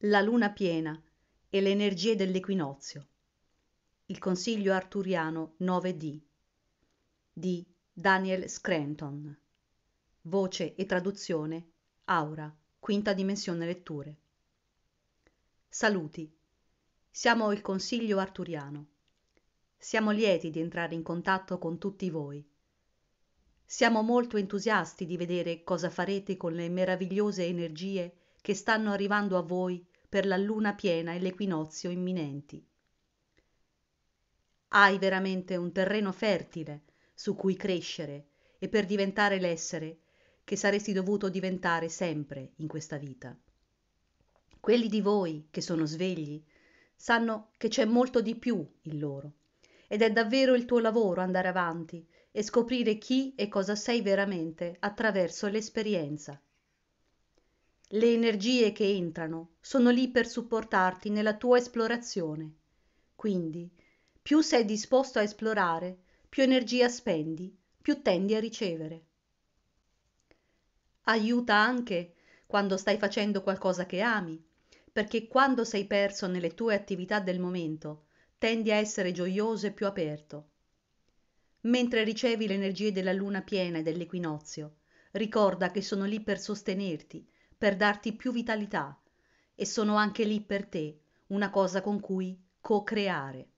la luna piena e le energie dell'equinozio. Il Consiglio Arturiano 9D di Daniel Scranton. Voce e traduzione Aura, quinta dimensione letture. Saluti. Siamo il Consiglio Arturiano. Siamo lieti di entrare in contatto con tutti voi. Siamo molto entusiasti di vedere cosa farete con le meravigliose energie che che stanno arrivando a voi per la luna piena e l'equinozio imminenti. Hai veramente un terreno fertile su cui crescere e per diventare l'essere che saresti dovuto diventare sempre in questa vita. Quelli di voi che sono svegli sanno che c'è molto di più in loro ed è davvero il tuo lavoro andare avanti e scoprire chi e cosa sei veramente attraverso l'esperienza le energie che entrano sono lì per supportarti nella tua esplorazione. Quindi, più sei disposto a esplorare, più energia spendi, più tendi a ricevere. Aiuta anche quando stai facendo qualcosa che ami, perché quando sei perso nelle tue attività del momento, tendi a essere gioioso e più aperto. Mentre ricevi le energie della luna piena e dell'equinozio, ricorda che sono lì per sostenerti, per darti più vitalità e sono anche lì per te, una cosa con cui co-creare.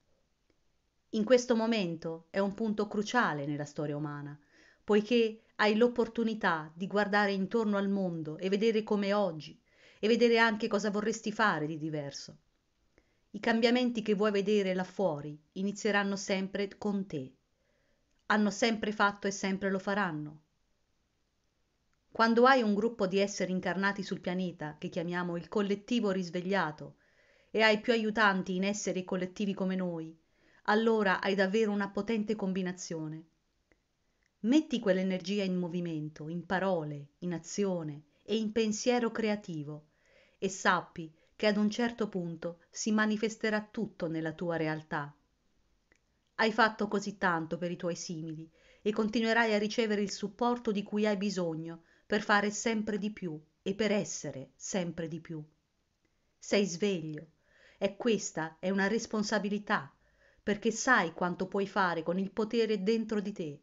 In questo momento è un punto cruciale nella storia umana, poiché hai l'opportunità di guardare intorno al mondo e vedere come oggi e vedere anche cosa vorresti fare di diverso. I cambiamenti che vuoi vedere là fuori inizieranno sempre con te. Hanno sempre fatto e sempre lo faranno. Quando hai un gruppo di esseri incarnati sul pianeta, che chiamiamo il collettivo risvegliato, e hai più aiutanti in esseri collettivi come noi, allora hai davvero una potente combinazione. Metti quell'energia in movimento, in parole, in azione e in pensiero creativo e sappi che ad un certo punto si manifesterà tutto nella tua realtà. Hai fatto così tanto per i tuoi simili e continuerai a ricevere il supporto di cui hai bisogno per fare sempre di più e per essere sempre di più. Sei sveglio e questa è una responsabilità, perché sai quanto puoi fare con il potere dentro di te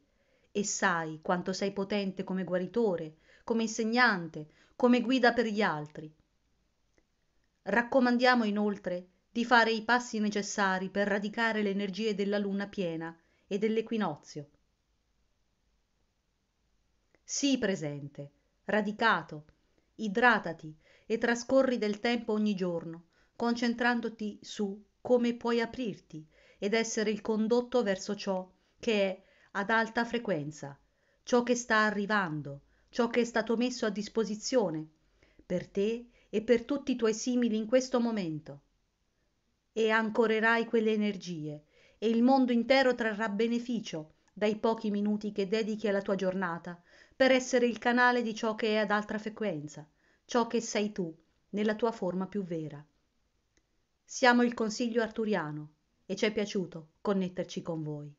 e sai quanto sei potente come guaritore, come insegnante, come guida per gli altri. Raccomandiamo inoltre di fare i passi necessari per radicare le energie della luna piena e dell'equinozio Sii presente, radicato, idratati e trascorri del tempo ogni giorno, concentrandoti su come puoi aprirti ed essere il condotto verso ciò che è ad alta frequenza, ciò che sta arrivando, ciò che è stato messo a disposizione per te e per tutti i tuoi simili in questo momento. E ancorerai quelle energie e il mondo intero trarrà beneficio dai pochi minuti che dedichi alla tua giornata, per essere il canale di ciò che è ad altra frequenza, ciò che sei tu, nella tua forma più vera. Siamo il Consiglio Arturiano e ci è piaciuto connetterci con voi.